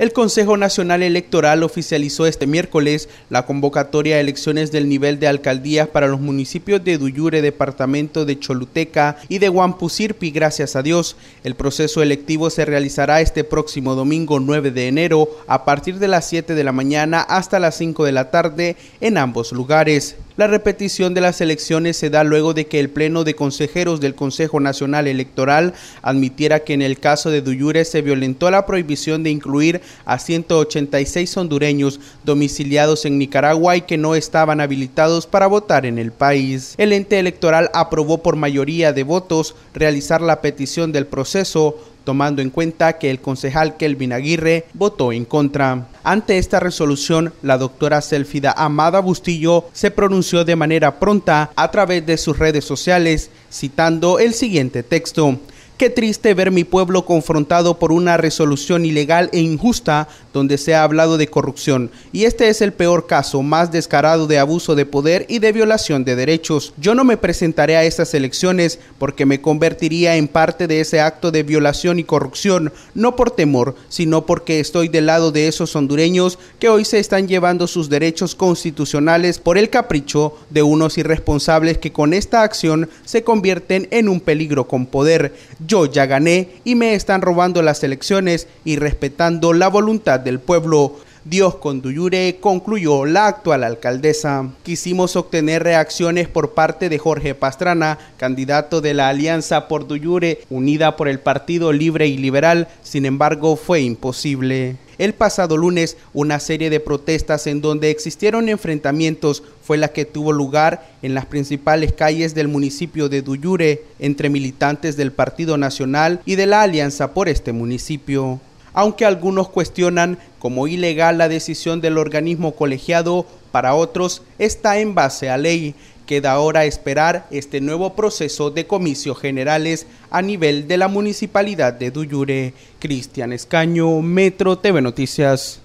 el Consejo Nacional Electoral oficializó este miércoles la convocatoria de elecciones del nivel de alcaldías para los municipios de Duyure, departamento de Choluteca y de Huampusirpi, gracias a Dios. El proceso electivo se realizará este próximo domingo 9 de enero a partir de las 7 de la mañana hasta las 5 de la tarde en ambos lugares. La repetición de las elecciones se da luego de que el Pleno de Consejeros del Consejo Nacional Electoral admitiera que en el caso de Duyure se violentó la prohibición de incluir a 186 hondureños domiciliados en Nicaragua y que no estaban habilitados para votar en el país. El ente electoral aprobó por mayoría de votos realizar la petición del proceso tomando en cuenta que el concejal Kelvin Aguirre votó en contra. Ante esta resolución, la doctora Selfida Amada Bustillo se pronunció de manera pronta a través de sus redes sociales, citando el siguiente texto. Qué triste ver mi pueblo confrontado por una resolución ilegal e injusta donde se ha hablado de corrupción. Y este es el peor caso, más descarado de abuso de poder y de violación de derechos. Yo no me presentaré a estas elecciones porque me convertiría en parte de ese acto de violación y corrupción, no por temor, sino porque estoy del lado de esos hondureños que hoy se están llevando sus derechos constitucionales por el capricho de unos irresponsables que con esta acción se convierten en un peligro con poder yo ya gané y me están robando las elecciones y respetando la voluntad del pueblo. Dios con Duyure, concluyó la actual alcaldesa. Quisimos obtener reacciones por parte de Jorge Pastrana, candidato de la Alianza por Duyure, unida por el Partido Libre y Liberal, sin embargo fue imposible. El pasado lunes, una serie de protestas en donde existieron enfrentamientos fue la que tuvo lugar en las principales calles del municipio de Duyure entre militantes del Partido Nacional y de la Alianza por este municipio aunque algunos cuestionan como ilegal la decisión del organismo colegiado, para otros está en base a ley Queda ahora esperar este nuevo proceso de comicios generales a nivel de la municipalidad de Duyure. Cristian Escaño, Metro TV Noticias.